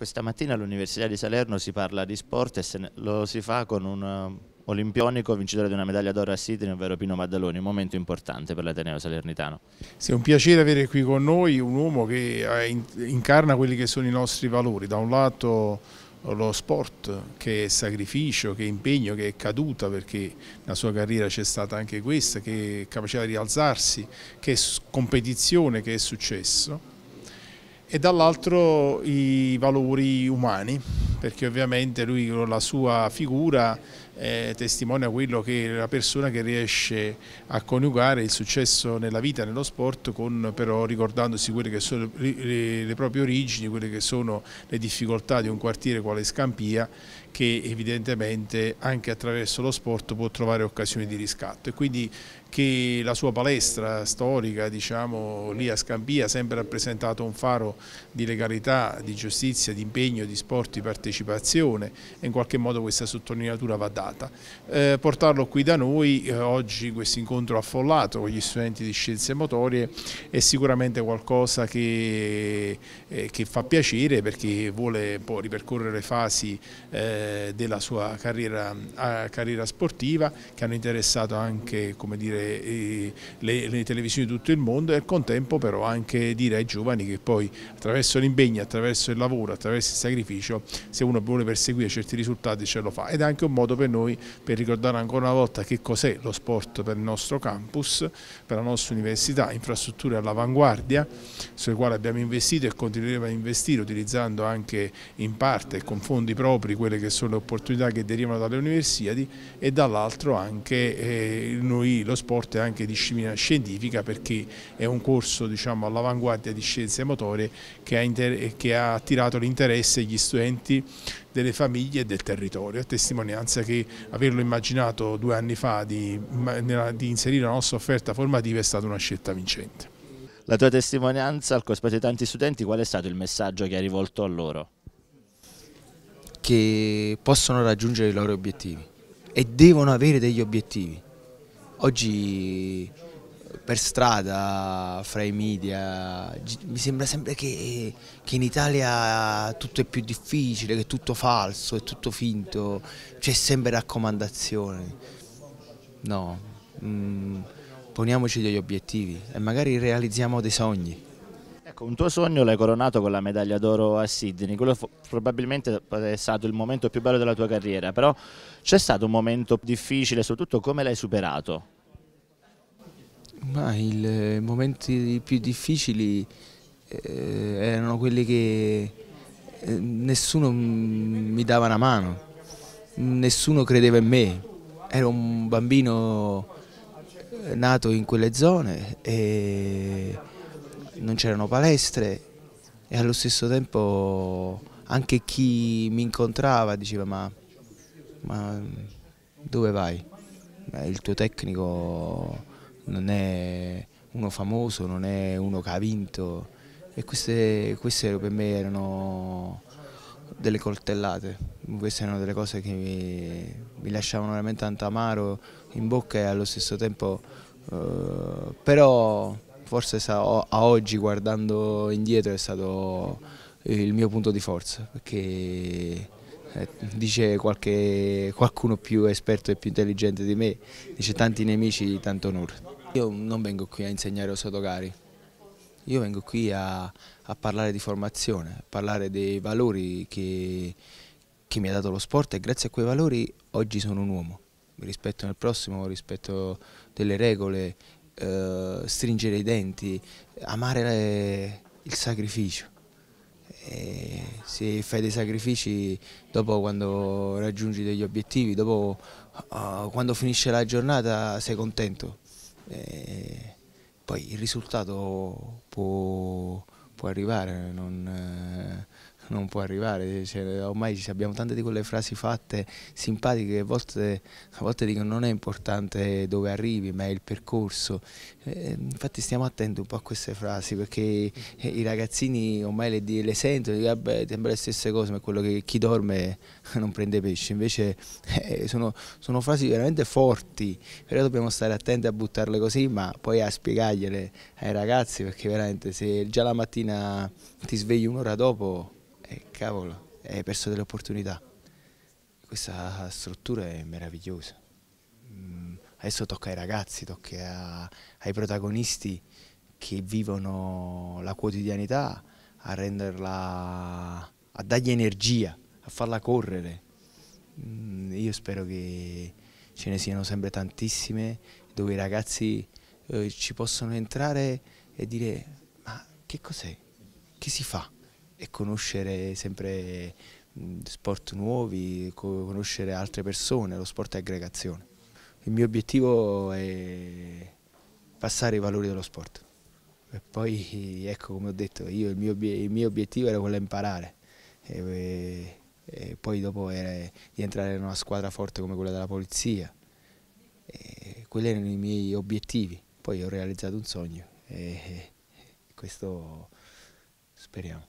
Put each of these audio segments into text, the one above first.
Questa mattina all'Università di Salerno si parla di sport e lo si fa con un eh, olimpionico vincitore di una medaglia d'oro a Sydney, ovvero Pino Maddaloni, un momento importante per l'Ateneo Salernitano. Sì, è un piacere avere qui con noi un uomo che eh, incarna quelli che sono i nostri valori, da un lato lo sport che è sacrificio, che è impegno, che è caduta perché nella sua carriera c'è stata anche questa, che è capacità di rialzarsi, che è competizione, che è successo e dall'altro i valori umani, perché ovviamente lui con la sua figura eh, testimonia quello che è la persona che riesce a coniugare il successo nella vita, nello sport, con, però ricordandosi quelle che sono le, le proprie origini, quelle che sono le difficoltà di un quartiere quale Scampia, che evidentemente anche attraverso lo sport può trovare occasioni di riscatto. E quindi che la sua palestra storica diciamo, lì a Scampia ha sempre rappresentato un faro di legalità, di giustizia, di impegno, di sport, di partecipazione e in qualche modo questa sottolineatura va data. Eh, portarlo qui da noi, eh, oggi questo incontro affollato con gli studenti di scienze motorie è sicuramente qualcosa che, eh, che fa piacere perché vuole poi ripercorrere le fasi eh, della sua carriera, eh, carriera sportiva che hanno interessato anche come dire, le, le, le, televisioni di tutto il mondo e al contempo però anche dire ai giovani che poi attraverso l'impegno, attraverso il lavoro, attraverso il sacrificio, se uno vuole perseguire certi risultati ce lo fa ed è anche un modo per noi per ricordare ancora una volta che cos'è lo sport per il nostro campus, per la nostra università, infrastrutture all'avanguardia sulle quali abbiamo investito e continueremo a investire utilizzando anche in parte con fondi propri quelle che sono le opportunità che derivano dalle universitadi e dall'altro anche eh, noi lo sport sport e anche disciplina scientifica perché è un corso diciamo, all'avanguardia di scienze motorie che, che ha attirato l'interesse degli studenti delle famiglie e del territorio, a testimonianza che averlo immaginato due anni fa di, di inserire la nostra offerta formativa è stata una scelta vincente. La tua testimonianza al cospetto di tanti studenti, qual è stato il messaggio che hai rivolto a loro? Che possono raggiungere i loro obiettivi e devono avere degli obiettivi. Oggi per strada, fra i media, mi sembra sempre che, che, in Italia tutto è più difficile, che è tutto falso, è tutto finto, c'è sempre raccomandazione. No, mm, poniamoci degli obiettivi e magari realizziamo dei sogni. Ecco, un tuo sogno l'hai coronato con la medaglia d'oro a Sydney, quello probabilmente è stato il momento più bello della tua carriera, però c'è stato un momento difficile, soprattutto come l'hai superato? Ma i eh, momenti più difficili eh, erano quelli che eh, nessuno mi dava una mano, nessuno credeva in me, ero un bambino eh, nato in quelle zone e non c'erano palestre e allo stesso tempo anche chi mi incontrava diceva ma, ma dove vai? Eh, il tuo tecnico non è uno famoso, non è uno che ha vinto e queste, queste per me erano delle coltellate, queste erano delle cose che mi, mi lasciavano veramente tanto amaro in bocca e allo stesso tempo eh, però forse a oggi guardando indietro è stato il mio punto di forza perché eh, dice qualche, qualcuno più esperto e più intelligente di me dice tanti nemici tanto onore io non vengo qui a insegnare Osotogari io vengo qui a, a parlare di formazione a parlare dei valori che, che mi ha dato lo sport e grazie a quei valori oggi sono un uomo rispetto nel prossimo, rispetto delle regole eh, stringere i denti, amare le, il sacrificio. E se fai dei sacrifici dopo quando raggiungi degli obiettivi, dopo uh, quando finisce la giornata sei contento. E poi il risultato può, può arrivare, non, eh, non può arrivare, cioè, ormai abbiamo tante di quelle frasi fatte simpatiche che a volte, a volte dicono non è importante dove arrivi ma è il percorso, eh, infatti stiamo attenti un po' a queste frasi perché eh, i ragazzini ormai le, le sentono, dicono vabbè sembra le stesse cose ma quello che chi dorme eh, non prende pesce, invece eh, sono, sono, frasi veramente forti, però dobbiamo stare attenti a buttarle così ma poi a spiegargliele ai ragazzi perché veramente se già la mattina ti svegli un'ora dopo e eh, cavolo, hai perso delle opportunità. Questa struttura è meravigliosa. Mm, adesso tocca ai ragazzi, tocca ai protagonisti che vivono la quotidianità a renderla, a dargli energia, a farla correre. Mm, io spero che ce ne siano sempre tantissime dove i ragazzi eh, ci possono entrare e dire ma che cos'è? Che si fa? e conoscere sempre mm, sport nuovi, conoscere altre persone, lo sport è aggregazione. Il mio obiettivo è passare i valori dello sport. E poi, ecco, come ho detto, io, il, mio, il mio obiettivo era quello di imparare. E, e poi dopo era di entrare in una squadra forte come quella della polizia. E quelli erano i miei obiettivi. Poi ho realizzato un sogno e questo speriamo.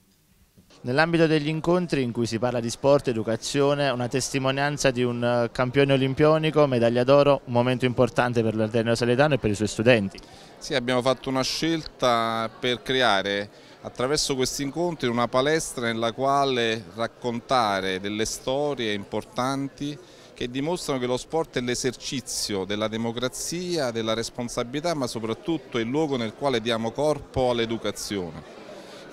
Nell'ambito degli incontri in cui si parla di sport, educazione, una testimonianza di un eh, campione olimpionico, medaglia d'oro, un momento importante per l'Alterneo Saletano e per i suoi studenti. Sì, abbiamo fatto una scelta per creare attraverso questi incontri una palestra nella quale raccontare delle storie importanti che dimostrano che lo sport è l'esercizio della democrazia, della responsabilità, ma soprattutto è il luogo nel quale diamo corpo all'educazione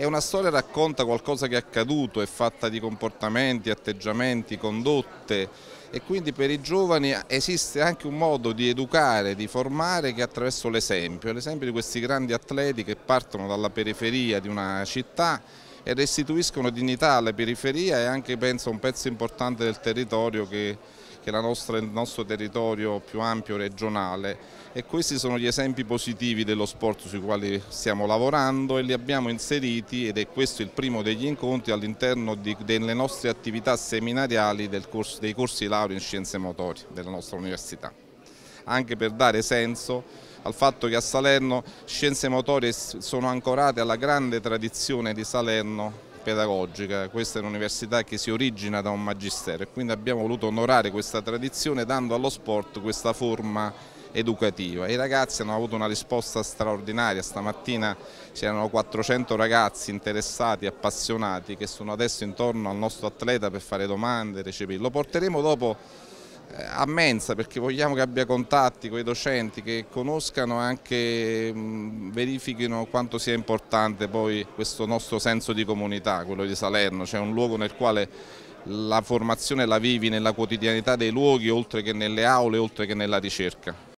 e una storia racconta qualcosa che è accaduto, è fatta di comportamenti, atteggiamenti, condotte e quindi per i giovani esiste anche un modo di educare, di formare che è attraverso l'esempio, l'esempio di questi grandi atleti che partono dalla periferia di una città e restituiscono dignità alla periferia e anche penso a un pezzo importante del territorio che che è nostra, il nostro territorio più ampio regionale e questi sono gli esempi positivi dello sport sui quali stiamo lavorando e li abbiamo inseriti ed è questo il primo degli incontri all'interno delle nostre attività seminariali corso, dei corsi di laurea in scienze motorie della nostra università, anche per dare senso al fatto che a Salerno scienze motorie sono ancorate alla grande tradizione di Salerno pedagogica, questa è un'università che si origina da un magistero e quindi abbiamo voluto onorare questa tradizione dando allo sport questa forma educativa. I ragazzi hanno avuto una risposta straordinaria, stamattina c'erano 400 ragazzi interessati, appassionati che sono adesso intorno al nostro atleta per fare domande, recepirlo. Lo porteremo dopo eh, a mensa perché vogliamo che abbia contatti con i docenti, che conoscano e anche mm, verifichino quanto sia importante poi questo nostro senso di comunità, quello di Salerno, cioè un luogo nel quale la formazione la vivi nella quotidianità dei luoghi oltre che nelle aule, oltre che nella ricerca.